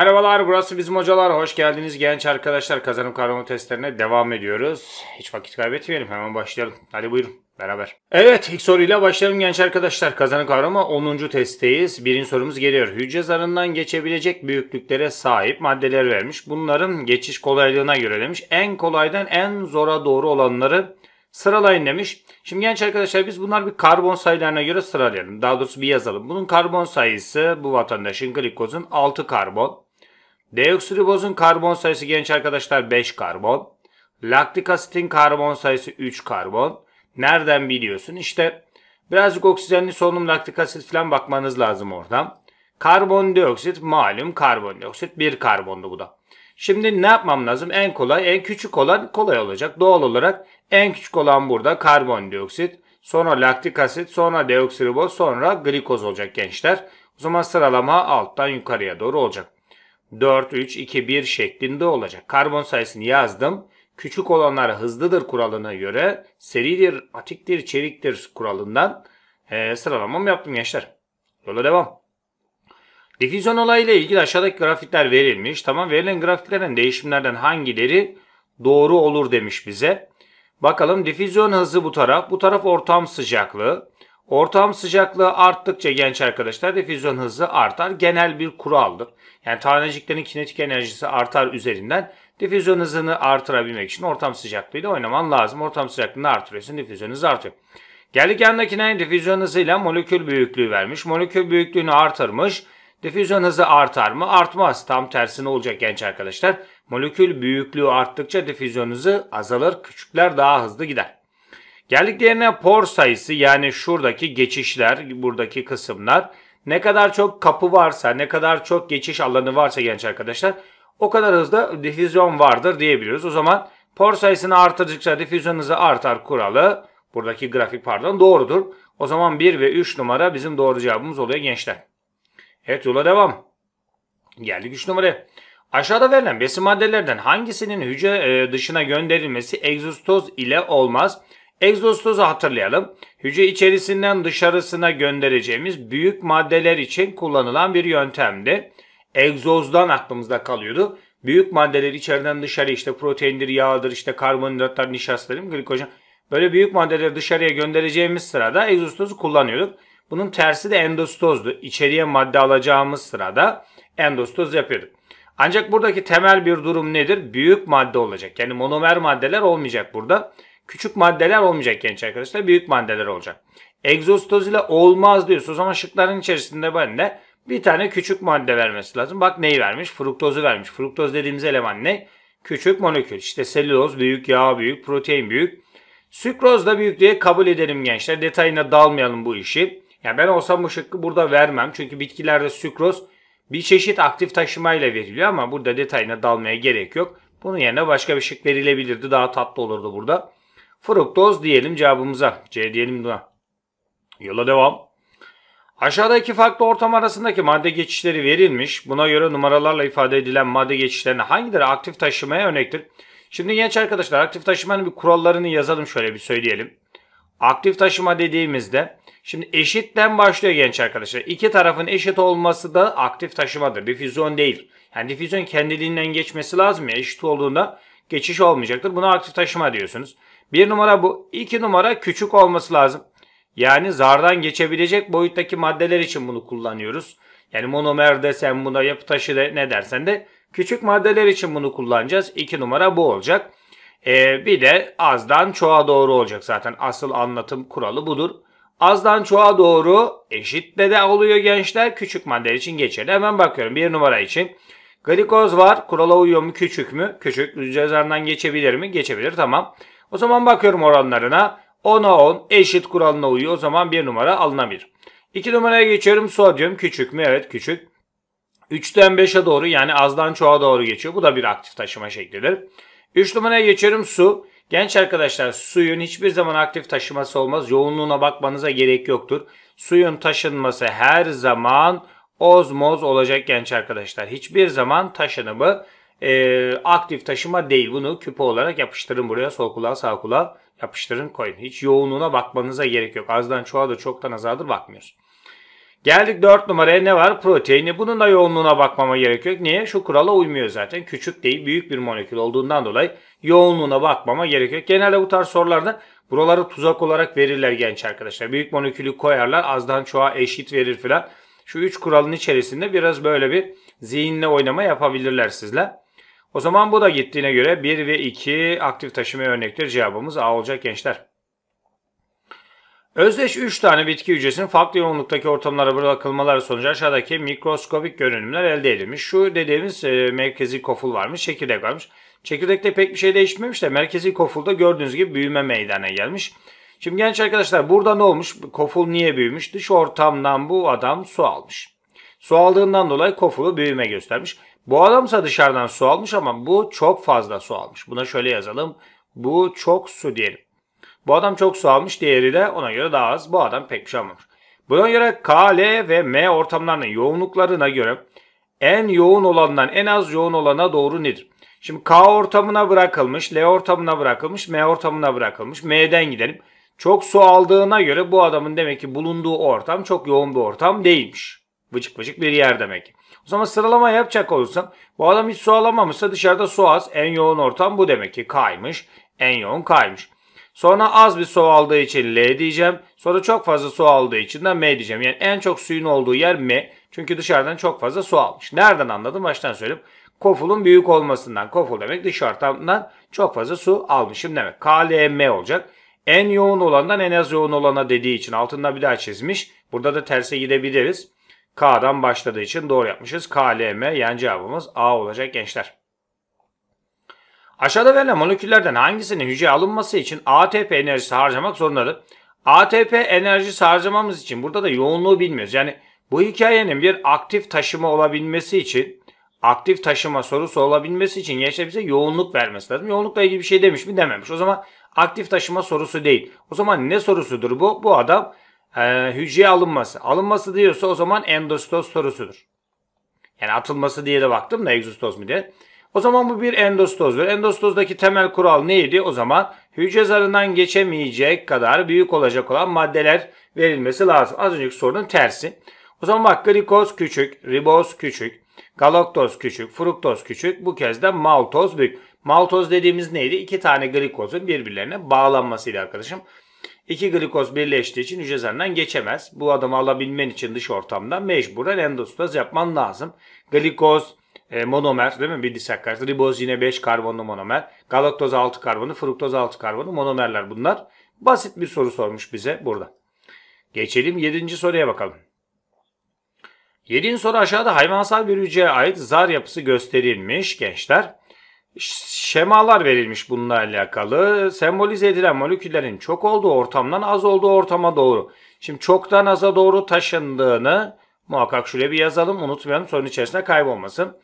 Merhabalar burası bizim hocalar. Hoş geldiniz genç arkadaşlar. Kazanım kavramı testlerine devam ediyoruz. Hiç vakit kaybetmeyelim hemen başlayalım. Hadi buyurun beraber. Evet ilk soruyla başlayalım genç arkadaşlar. Kazanım kavramı 10. testteyiz. Birinci sorumuz geliyor. Hücre zarından geçebilecek büyüklüklere sahip maddeler vermiş. Bunların geçiş kolaylığına göre demiş. En kolaydan en zora doğru olanları sıralayın demiş. Şimdi genç arkadaşlar biz bunlar bir karbon sayılarına göre sıralayalım. Daha doğrusu bir yazalım. Bunun karbon sayısı bu vatandaşın glikozun 6 karbon. Deoksiribozun karbon sayısı genç arkadaşlar 5 karbon. Laktik asitin karbon sayısı 3 karbon. Nereden biliyorsun? İşte birazcık oksijenli solunum laktik asit falan bakmanız lazım oradan. Karbondioksit malum karbondioksit 1 karbondu bu da. Şimdi ne yapmam lazım? En kolay, en küçük olan kolay olacak. Doğal olarak en küçük olan burada karbondioksit, sonra laktik asit, sonra deoksiriboz, sonra glikoz olacak gençler. O zaman sıralama alttan yukarıya doğru olacak. 4, 3, 2, 1 şeklinde olacak. Karbon sayısını yazdım. Küçük olanlar hızlıdır kuralına göre seridir, atiktir, çeliktir kuralından e, ee, sıralamam yaptım gençler. Yola devam. Difüzyon olayıyla ilgili aşağıdaki grafikler verilmiş. Tamam verilen grafiklerin değişimlerden hangileri doğru olur demiş bize. Bakalım difüzyon hızı bu taraf. Bu taraf ortam sıcaklığı. Ortam sıcaklığı arttıkça genç arkadaşlar difüzyon hızı artar. Genel bir kuraldır. Yani taneciklerin kinetik enerjisi artar üzerinden difüzyon hızını artırabilmek için ortam sıcaklığıyla oynaman lazım. Ortam sıcaklığını artırıyorsun, difüzyon hızı artıyor. Geldik yandakine difüzyon hızıyla molekül büyüklüğü vermiş. Molekül büyüklüğünü artırmış. Difüzyon hızı artar mı? Artmaz. Tam tersine olacak genç arkadaşlar. Molekül büyüklüğü arttıkça difüzyon hızı azalır. Küçükler daha hızlı gider. Geldik Geldiklerine por sayısı yani şuradaki geçişler, buradaki kısımlar ne kadar çok kapı varsa, ne kadar çok geçiş alanı varsa genç arkadaşlar o kadar hızlı difüzyon vardır diyebiliyoruz. O zaman por sayısını artırdıkça difüzyon hızı artar kuralı. Buradaki grafik pardon doğrudur. O zaman 1 ve 3 numara bizim doğru cevabımız oluyor gençler. Evet yola devam. Geldik 3 numara. Aşağıda verilen besin maddelerden hangisinin hücre e, dışına gönderilmesi egzostoz ile olmaz? Egzostozu hatırlayalım. Hücre içerisinden dışarısına göndereceğimiz büyük maddeler için kullanılan bir yöntemdi. Egzozdan aklımızda kalıyordu. Büyük maddeler içeriden dışarı işte proteindir, yağdır, işte karbonhidratlar, nişastadır, glikojen. Böyle büyük maddeleri dışarıya göndereceğimiz sırada egzostozu kullanıyorduk. Bunun tersi de endostozdu. İçeriye madde alacağımız sırada endostoz yapıyorduk. Ancak buradaki temel bir durum nedir? Büyük madde olacak. Yani monomer maddeler olmayacak burada. Küçük maddeler olmayacak genç arkadaşlar. Büyük maddeler olacak. Egzostoz ile olmaz diyorsunuz ama şıkların içerisinde ben de bir tane küçük madde vermesi lazım. Bak neyi vermiş? Fruktozu vermiş. Fruktoz dediğimiz eleman ne? Küçük molekül. İşte selüloz büyük, yağ büyük, protein büyük. Sükroz da büyük diye kabul edelim gençler. Detayına dalmayalım bu işi. Ya yani ben olsam bu şıkkı burada vermem. Çünkü bitkilerde sükroz bir çeşit aktif taşımayla veriliyor ama burada detayına dalmaya gerek yok. Bunun yerine başka bir şık verilebilirdi. Daha tatlı olurdu burada. Fruktoz diyelim cevabımıza. C diyelim buna. Yola devam. Aşağıdaki farklı ortam arasındaki madde geçişleri verilmiş. Buna göre numaralarla ifade edilen madde geçişlerine hangileri aktif taşımaya örnektir? Şimdi genç arkadaşlar aktif taşımanın bir kurallarını yazalım şöyle bir söyleyelim. Aktif taşıma dediğimizde şimdi eşitten başlıyor genç arkadaşlar. İki tarafın eşit olması da aktif taşımadır. Difüzyon değil. Yani difüzyon kendiliğinden geçmesi lazım ya eşit olduğunda geçiş olmayacaktır. Buna aktif taşıma diyorsunuz. Bir numara bu. İki numara küçük olması lazım. Yani zardan geçebilecek boyuttaki maddeler için bunu kullanıyoruz. Yani monomer desen buna yapı taşı de, ne dersen de küçük maddeler için bunu kullanacağız. İki numara bu olacak. Ee, bir de azdan çoğa doğru olacak zaten. Asıl anlatım kuralı budur. Azdan çoğa doğru eşitle de oluyor gençler. Küçük maddeler için geçerli. Hemen bakıyorum bir numara için. Glikoz var. Kurala uyuyor mu? Küçük mü? Küçük. Üzerinden geçebilir mi? Geçebilir. Tamam. O zaman bakıyorum oranlarına. 10'a 10 eşit kuralına uyuyor. O zaman 1 numara alınabilir. 2 numaraya geçiyorum. Sodyum küçük mü? Evet küçük. 3'ten 5'e doğru yani azdan çoğa doğru geçiyor. Bu da bir aktif taşıma şeklidir. 3 numaraya geçiyorum su. Genç arkadaşlar suyun hiçbir zaman aktif taşıması olmaz. Yoğunluğuna bakmanıza gerek yoktur. Suyun taşınması her zaman ozmoz olacak genç arkadaşlar. Hiçbir zaman taşınımı e, aktif taşıma değil. Bunu küpe olarak yapıştırın buraya. Sol kulağa sağ kulağa yapıştırın koyun. Hiç yoğunluğuna bakmanıza gerek yok. Azdan da çoktan azadır bakmıyoruz. Geldik 4 numaraya ne var? Proteini. E, bunun da yoğunluğuna bakmama gerek yok. Niye? Şu kurala uymuyor zaten. Küçük değil büyük bir molekül olduğundan dolayı yoğunluğuna bakmama gerek yok. Genelde bu tarz sorularda buraları tuzak olarak verirler genç arkadaşlar. Büyük molekülü koyarlar azdan çoğa eşit verir filan. Şu 3 kuralın içerisinde biraz böyle bir zihinle oynama yapabilirler sizler. O zaman bu da gittiğine göre 1 ve 2 aktif taşıma örnektir. Cevabımız A olacak gençler. Özdeş 3 tane bitki hücresinin farklı yoğunluktaki ortamlara bırakılmaları sonucu aşağıdaki mikroskopik görünümler elde edilmiş. Şu dediğimiz e, merkezi koful varmış, çekirdek varmış. Çekirdekte pek bir şey değişmemiş de merkezi kofulda gördüğünüz gibi büyüme meydana gelmiş. Şimdi genç arkadaşlar burada ne olmuş? Koful niye büyümüş? Dış ortamdan bu adam su almış. Su aldığından dolayı kofulu büyüme göstermiş. Bu adamsa dışarıdan su almış ama bu çok fazla su almış. Buna şöyle yazalım. Bu çok su diyelim. Bu adam çok su almış. Diğeri de ona göre daha az. Bu adam pek bir şey almamış. Buna göre K, L ve M ortamlarının yoğunluklarına göre en yoğun olandan en az yoğun olana doğru nedir? Şimdi K ortamına bırakılmış, L ortamına bırakılmış, M ortamına bırakılmış. M'den gidelim. Çok su aldığına göre bu adamın demek ki bulunduğu ortam çok yoğun bir ortam değilmiş. Vıcık vıcık bir yer demek. O zaman sıralama yapacak olursam bu adam hiç su alamamışsa dışarıda su az. En yoğun ortam bu demek ki kaymış. En yoğun kaymış. Sonra az bir su aldığı için L diyeceğim. Sonra çok fazla su aldığı için de M diyeceğim. Yani en çok suyun olduğu yer M. Çünkü dışarıdan çok fazla su almış. Nereden anladım? Baştan söyleyeyim. Koful'un büyük olmasından. Koful demek dış ortamdan çok fazla su almışım demek. K L M olacak. En yoğun olandan en az yoğun olana dediği için altında bir daha çizmiş. Burada da terse gidebiliriz. K'dan başladığı için doğru yapmışız. KLM yani cevabımız A olacak gençler. Aşağıda verilen moleküllerden hangisinin hücre alınması için ATP enerjisi harcamak zorundadır? ATP enerjisi harcamamız için burada da yoğunluğu bilmiyoruz. Yani bu hikayenin bir aktif taşıma olabilmesi için, aktif taşıma sorusu olabilmesi için gençler bize yoğunluk vermesi lazım. Yoğunlukla ilgili bir şey demiş mi dememiş. O zaman aktif taşıma sorusu değil. O zaman ne sorusudur bu? Bu adam e, hücreye alınması. Alınması diyorsa o zaman endostoz sorusudur. Yani atılması diye de baktım da egzostoz mu diye. O zaman bu bir endostozdur. Endostozdaki temel kural neydi? O zaman hücre zarından geçemeyecek kadar büyük olacak olan maddeler verilmesi lazım. Az önceki sorunun tersi. O zaman bak glikoz küçük, riboz küçük, galaktoz küçük, fruktoz küçük. Bu kez de maltoz büyük. Maltoz dediğimiz neydi? İki tane glikozun birbirlerine bağlanmasıydı arkadaşım. İki glikoz birleştiği için hücre geçemez. Bu adamı alabilmen için dış ortamda mecburen endostaz yapman lazım. Glikoz e, monomer değil mi? Bir disakkarit. Riboz yine 5 karbonlu monomer. Galaktoz 6 karbonlu, fruktoz 6 karbonlu monomerler bunlar. Basit bir soru sormuş bize burada. Geçelim 7. soruya bakalım. 7. soru aşağıda hayvansal bir hücreye ait zar yapısı gösterilmiş gençler şemalar verilmiş bununla alakalı. Sembolize edilen moleküllerin çok olduğu ortamdan az olduğu ortama doğru. Şimdi çoktan aza doğru taşındığını muhakkak şöyle bir yazalım unutmayalım sorun içerisinde kaybolmasın.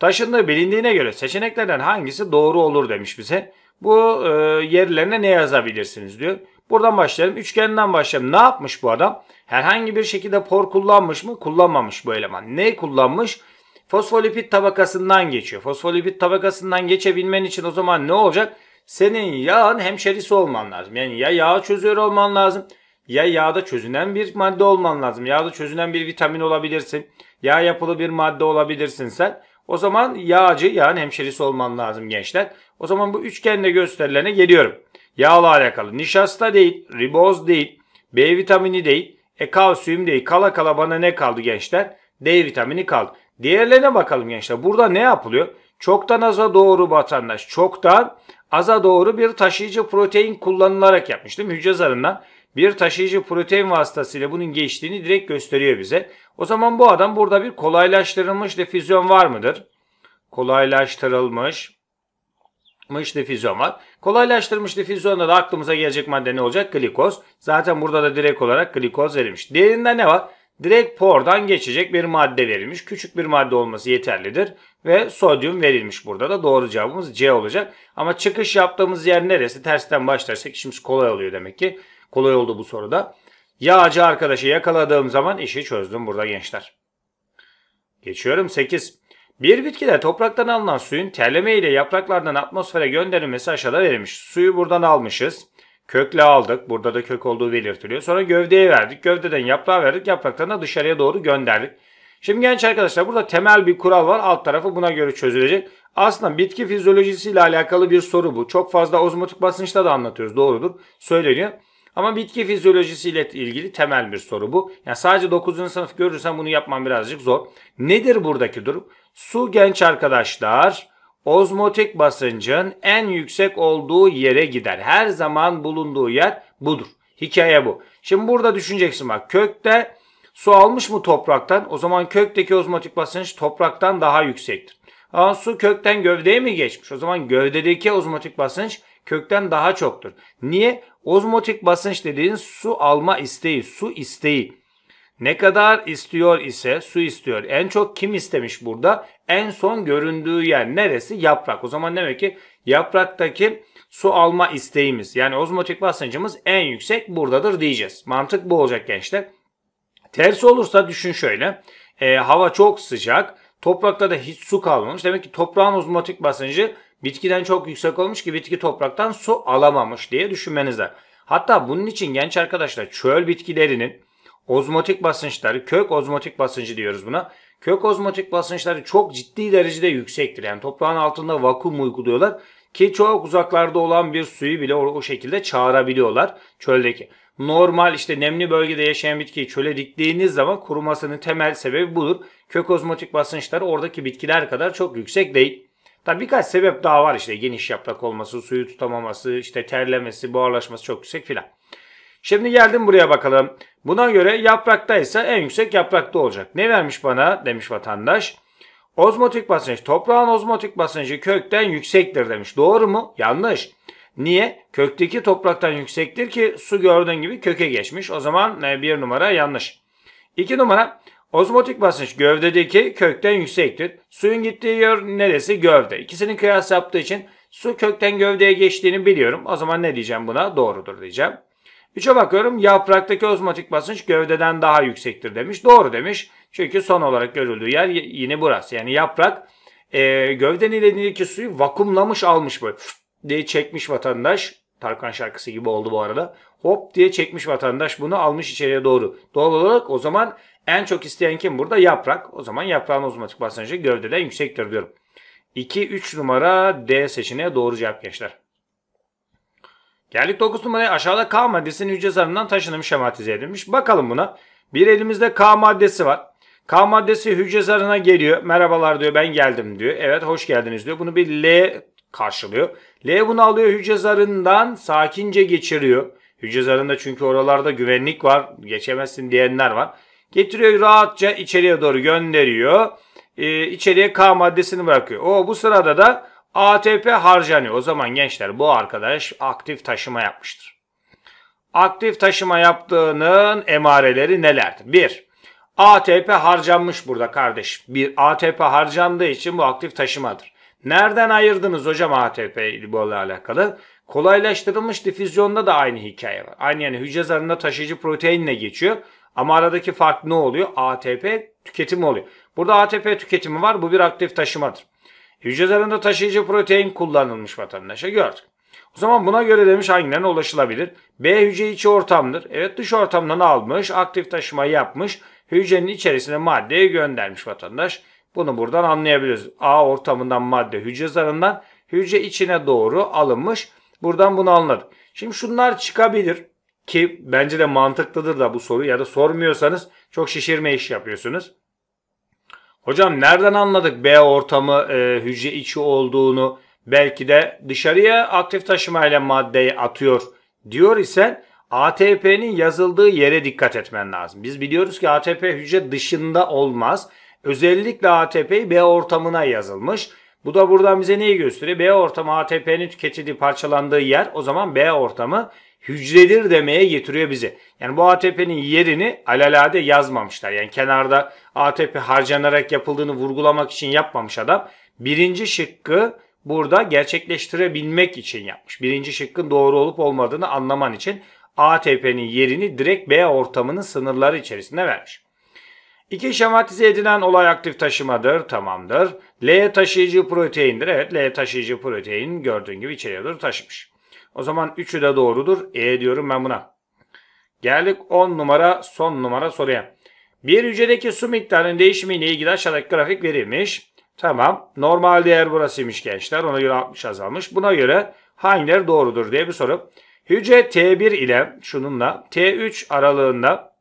Taşındığı bilindiğine göre seçeneklerden hangisi doğru olur demiş bize. Bu e, yerlerine ne yazabilirsiniz diyor. Buradan başlayalım. Üçgenden başlayalım. Ne yapmış bu adam? Herhangi bir şekilde por kullanmış mı? Kullanmamış bu eleman. Ne kullanmış? fosfolipid tabakasından geçiyor. Fosfolipid tabakasından geçebilmen için o zaman ne olacak? Senin yağın hemşerisi olman lazım. Yani ya yağı çözüyor olman lazım ya yağda çözünen bir madde olman lazım. Yağda çözünen bir vitamin olabilirsin. Yağ yapılı bir madde olabilirsin sen. O zaman yağcı yağın hemşerisi olman lazım gençler. O zaman bu üçgende gösterilene geliyorum. Yağla alakalı nişasta değil, riboz değil, B vitamini değil, e kalsiyum değil. Kala kala bana ne kaldı gençler? D vitamini kaldı. Diğerlerine bakalım gençler. Burada ne yapılıyor? Çoktan aza doğru vatandaş çoktan aza doğru bir taşıyıcı protein kullanılarak yapmış değil mi? Hücre zarından bir taşıyıcı protein vasıtasıyla bunun geçtiğini direkt gösteriyor bize. O zaman bu adam burada bir kolaylaştırılmış difüzyon var mıdır? Kolaylaştırılmış mış difüzyon var. Kolaylaştırmış difüzyonda da aklımıza gelecek madde ne olacak? Glikoz. Zaten burada da direkt olarak glikoz verilmiş. Diğerinde ne var? Direkt pordan geçecek bir madde verilmiş. Küçük bir madde olması yeterlidir. Ve sodyum verilmiş burada da. Doğru cevabımız C olacak. Ama çıkış yaptığımız yer neresi? Tersten başlarsak işimiz kolay oluyor demek ki. Kolay oldu bu soruda. Yağcı arkadaşı yakaladığım zaman işi çözdüm burada gençler. Geçiyorum 8. Bir bitkide topraktan alınan suyun terleme ile yapraklardan atmosfere gönderilmesi aşağıda verilmiş. Suyu buradan almışız. Kökle aldık. Burada da kök olduğu belirtiliyor. Sonra gövdeye verdik. Gövdeden yaprağa verdik. Yapraktan da dışarıya doğru gönderdik. Şimdi genç arkadaşlar burada temel bir kural var. Alt tarafı buna göre çözülecek. Aslında bitki fizyolojisiyle alakalı bir soru bu. Çok fazla ozmotik basınçta da anlatıyoruz. Doğrudur. Söyleniyor. Ama bitki fizyolojisiyle ilgili temel bir soru bu. Yani sadece 9. sınıf görürsen bunu yapman birazcık zor. Nedir buradaki durum? Su genç arkadaşlar ozmotik basıncın en yüksek olduğu yere gider. Her zaman bulunduğu yer budur. Hikaye bu. Şimdi burada düşüneceksin bak kökte su almış mı topraktan? O zaman kökteki ozmotik basınç topraktan daha yüksektir. Ama su kökten gövdeye mi geçmiş? O zaman gövdedeki ozmotik basınç kökten daha çoktur. Niye? Ozmotik basınç dediğin su alma isteği, su isteği. Ne kadar istiyor ise su istiyor. En çok kim istemiş burada? en son göründüğü yer neresi? Yaprak. O zaman demek ki yapraktaki su alma isteğimiz yani ozmotik basıncımız en yüksek buradadır diyeceğiz. Mantık bu olacak gençler. Ters olursa düşün şöyle. E, hava çok sıcak. Toprakta da hiç su kalmamış. Demek ki toprağın ozmotik basıncı bitkiden çok yüksek olmuş ki bitki topraktan su alamamış diye düşünmeniz lazım. Hatta bunun için genç arkadaşlar çöl bitkilerinin ozmotik basınçları, kök ozmotik basıncı diyoruz buna kök ozmotik basınçları çok ciddi derecede yüksektir. Yani toprağın altında vakum uyguluyorlar ki çok uzaklarda olan bir suyu bile o şekilde çağırabiliyorlar çöldeki. Normal işte nemli bölgede yaşayan bitkiyi çöle diktiğiniz zaman kurumasının temel sebebi budur. Kök ozmotik basınçları oradaki bitkiler kadar çok yüksek değil. Tabi birkaç sebep daha var işte geniş yaprak olması, suyu tutamaması, işte terlemesi, buharlaşması çok yüksek filan. Şimdi geldim buraya bakalım. Buna göre yaprakta ise en yüksek yaprakta olacak. Ne vermiş bana demiş vatandaş. Ozmotik basınç, toprağın ozmotik basıncı kökten yüksektir demiş. Doğru mu? Yanlış. Niye? Kökteki topraktan yüksektir ki su gördüğün gibi köke geçmiş. O zaman e, bir numara yanlış. İki numara ozmotik basınç gövdedeki kökten yüksektir. Suyun gittiği yer neresi? Gövde. İkisinin kıyas yaptığı için su kökten gövdeye geçtiğini biliyorum. O zaman ne diyeceğim buna? Doğrudur diyeceğim. 3'e bakıyorum yapraktaki ozmotik basınç gövdeden daha yüksektir demiş. Doğru demiş. Çünkü son olarak görüldüğü yer yine burası. Yani yaprak e, gövdenin elindeki suyu vakumlamış almış böyle Fıt diye çekmiş vatandaş. Tarkan şarkısı gibi oldu bu arada. Hop diye çekmiş vatandaş bunu almış içeriye doğru. Doğal olarak o zaman en çok isteyen kim burada? Yaprak. O zaman yaprağın ozmotik basıncı gövdeden yüksektir diyorum. 2-3 numara D seçeneğe doğru cevap gençler. Geldik 9 numaraya aşağıda K maddesinin hücre zarından taşınmış şematize edilmiş. Bakalım buna. Bir elimizde K maddesi var. K maddesi hücre zarına geliyor. Merhabalar diyor ben geldim diyor. Evet hoş geldiniz diyor. Bunu bir L karşılıyor. L bunu alıyor hücre zarından sakince geçiriyor. Hücre zarında çünkü oralarda güvenlik var. Geçemezsin diyenler var. Getiriyor rahatça içeriye doğru gönderiyor. Ee, içeriye K maddesini bırakıyor. O bu sırada da ATP harcanıyor. O zaman gençler bu arkadaş aktif taşıma yapmıştır. Aktif taşıma yaptığının emareleri nelerdir? 1. ATP harcanmış burada kardeş. Bir ATP harcandığı için bu aktif taşımadır. Nereden ayırdınız hocam ATP bu alakalı? Kolaylaştırılmış difüzyonda da aynı hikaye var. Aynı yani hücre zarında taşıyıcı proteinle geçiyor. Ama aradaki fark ne oluyor? ATP tüketimi oluyor. Burada ATP tüketimi var. Bu bir aktif taşımadır. Hücrelerinde taşıyıcı protein kullanılmış vatandaşa gördük. O zaman buna göre demiş hangilerine ulaşılabilir? B hücre içi ortamdır. Evet dış ortamdan almış, aktif taşıma yapmış, hücrenin içerisine maddeyi göndermiş vatandaş. Bunu buradan anlayabiliriz. A ortamından madde hücre zarından hücre içine doğru alınmış. Buradan bunu anladık. Şimdi şunlar çıkabilir ki bence de mantıklıdır da bu soru ya da sormuyorsanız çok şişirme iş yapıyorsunuz. Hocam nereden anladık B ortamı e, hücre içi olduğunu belki de dışarıya aktif taşımayla maddeyi atıyor diyor isen ATP'nin yazıldığı yere dikkat etmen lazım. Biz biliyoruz ki ATP hücre dışında olmaz. Özellikle ATP'yi B ortamına yazılmış. Bu da buradan bize neyi gösteriyor? B ortamı ATP'nin tüketildiği parçalandığı yer o zaman B ortamı hücredir demeye getiriyor bizi. Yani bu ATP'nin yerini alalade yazmamışlar. Yani kenarda ATP harcanarak yapıldığını vurgulamak için yapmamış adam. Birinci şıkkı burada gerçekleştirebilmek için yapmış. Birinci şıkkın doğru olup olmadığını anlaman için ATP'nin yerini direkt B ortamının sınırları içerisinde vermiş. İki şematize edilen olay aktif taşımadır, tamamdır. L taşıyıcı proteindir. Evet L taşıyıcı protein gördüğün gibi içeriye doğru taşımış. O zaman üçü de doğrudur. E diyorum ben buna. Geldik 10 numara son numara soruya. Bir hücredeki su miktarının değişimiyle ilgili aşağıdaki grafik verilmiş. Tamam. Normal değer burasıymış gençler. Ona göre 60 azalmış. Buna göre hangileri doğrudur diye bir soru. Hücre T1 ile şununla T3 aralığında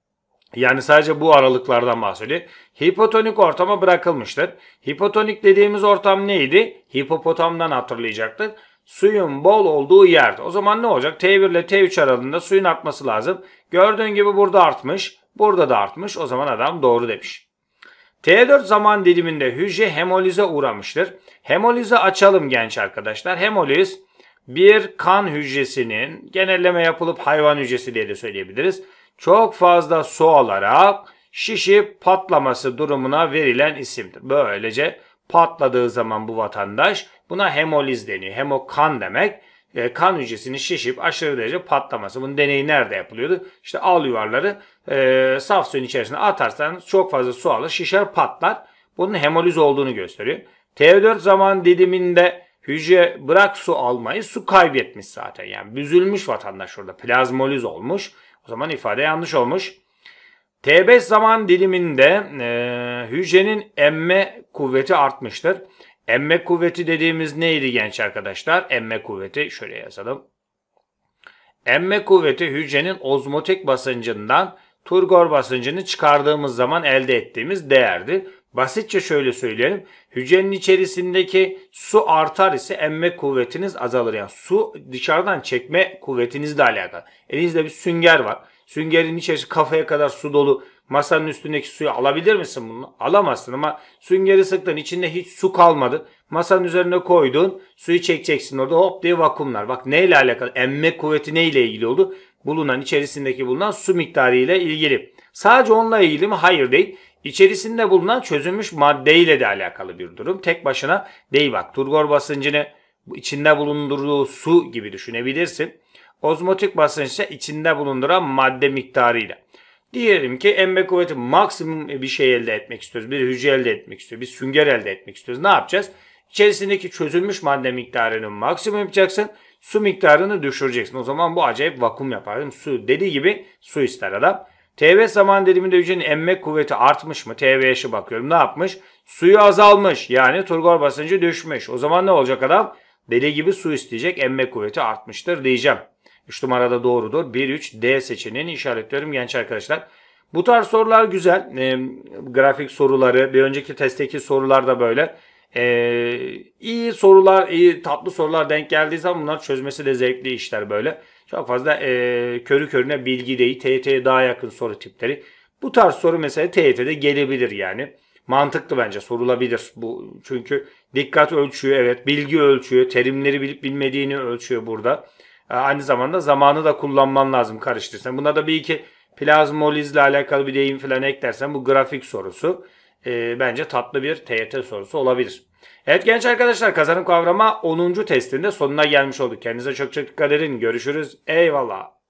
yani sadece bu aralıklardan bahsediyor. Hipotonik ortama bırakılmıştır. Hipotonik dediğimiz ortam neydi? Hipopotamdan hatırlayacaktık. Suyun bol olduğu yerde. O zaman ne olacak? T1 ile T3 aralığında suyun artması lazım. Gördüğün gibi burada artmış. Burada da artmış. O zaman adam doğru demiş. T4 zaman diliminde hücre hemolize uğramıştır. Hemolize açalım genç arkadaşlar. Hemoliz bir kan hücresinin genelleme yapılıp hayvan hücresi diye de söyleyebiliriz çok fazla su alarak şişip patlaması durumuna verilen isimdir. Böylece patladığı zaman bu vatandaş buna hemoliz deniyor. Hemokan demek e, kan hücresinin şişip aşırı derece patlaması. Bunun deneyi nerede yapılıyordu? İşte al yuvarları e, saf suyun içerisine atarsanız çok fazla su alır, şişer patlar. Bunun hemoliz olduğunu gösteriyor. T4 zaman diliminde hücre bırak su almayı su kaybetmiş zaten. Yani büzülmüş vatandaş orada plazmoliz olmuş. O zaman ifade yanlış olmuş. T5 zaman diliminde e, hücrenin emme kuvveti artmıştır. Emme kuvveti dediğimiz neydi genç arkadaşlar? Emme kuvveti şöyle yazalım. Emme kuvveti hücrenin ozmotik basıncından turgor basıncını çıkardığımız zaman elde ettiğimiz değerdi. Basitçe şöyle söyleyelim. Hücrenin içerisindeki su artar ise emme kuvvetiniz azalır. Yani su dışarıdan çekme kuvvetinizle alakalı. Elinizde bir sünger var. Süngerin içerisi kafaya kadar su dolu. Masanın üstündeki suyu alabilir misin bunu? Alamazsın ama süngeri sıktın içinde hiç su kalmadı. Masanın üzerine koydun suyu çekeceksin orada hop diye vakumlar. Bak neyle alakalı? Emme kuvveti neyle ilgili oldu? Bulunan içerisindeki bulunan su miktarı ile ilgili. Sadece onunla ilgili mi? Hayır değil. İçerisinde bulunan çözülmüş maddeyle de alakalı bir durum. Tek başına değil bak. Turgor basıncını içinde bulundurduğu su gibi düşünebilirsin. Ozmotik basınç ise içinde bulunduran madde miktarıyla. Diyelim ki emme kuvveti maksimum bir şey elde etmek istiyoruz. Bir hücre elde etmek istiyoruz. Bir sünger elde etmek istiyoruz. Ne yapacağız? İçerisindeki çözülmüş madde miktarını maksimum yapacaksın. Su miktarını düşüreceksin. O zaman bu acayip vakum yapar. Su dediği gibi su ister adam. TV zaman diliminde hücrenin emme kuvveti artmış mı? TV'ye şu bakıyorum. Ne yapmış? Suyu azalmış. Yani turgor basıncı düşmüş. O zaman ne olacak adam? Deli gibi su isteyecek. Emme kuvveti artmıştır diyeceğim. 3 numarada doğrudur. 1-3-D seçeneğini işaretliyorum genç arkadaşlar. Bu tarz sorular güzel. E, grafik soruları, bir önceki testteki sorular da böyle. E, iyi sorular, iyi tatlı sorular denk geldiği zaman bunlar çözmesi de zevkli işler böyle. Çok fazla e, körü körüne bilgi değil. TYT'ye daha yakın soru tipleri. Bu tarz soru mesela TYT'de gelebilir yani. Mantıklı bence sorulabilir. bu Çünkü dikkat ölçüyor evet. Bilgi ölçüyor. Terimleri bilip bilmediğini ölçüyor burada. E, aynı zamanda zamanı da kullanman lazım karıştırırsan. Buna da bir iki plazmolizle alakalı bir deyim falan eklersen bu grafik sorusu e, bence tatlı bir TYT sorusu olabilir. Evet genç arkadaşlar kazanım kavrama 10. testinde sonuna gelmiş olduk. Kendinize çok çok dikkat edin. Görüşürüz. Eyvallah.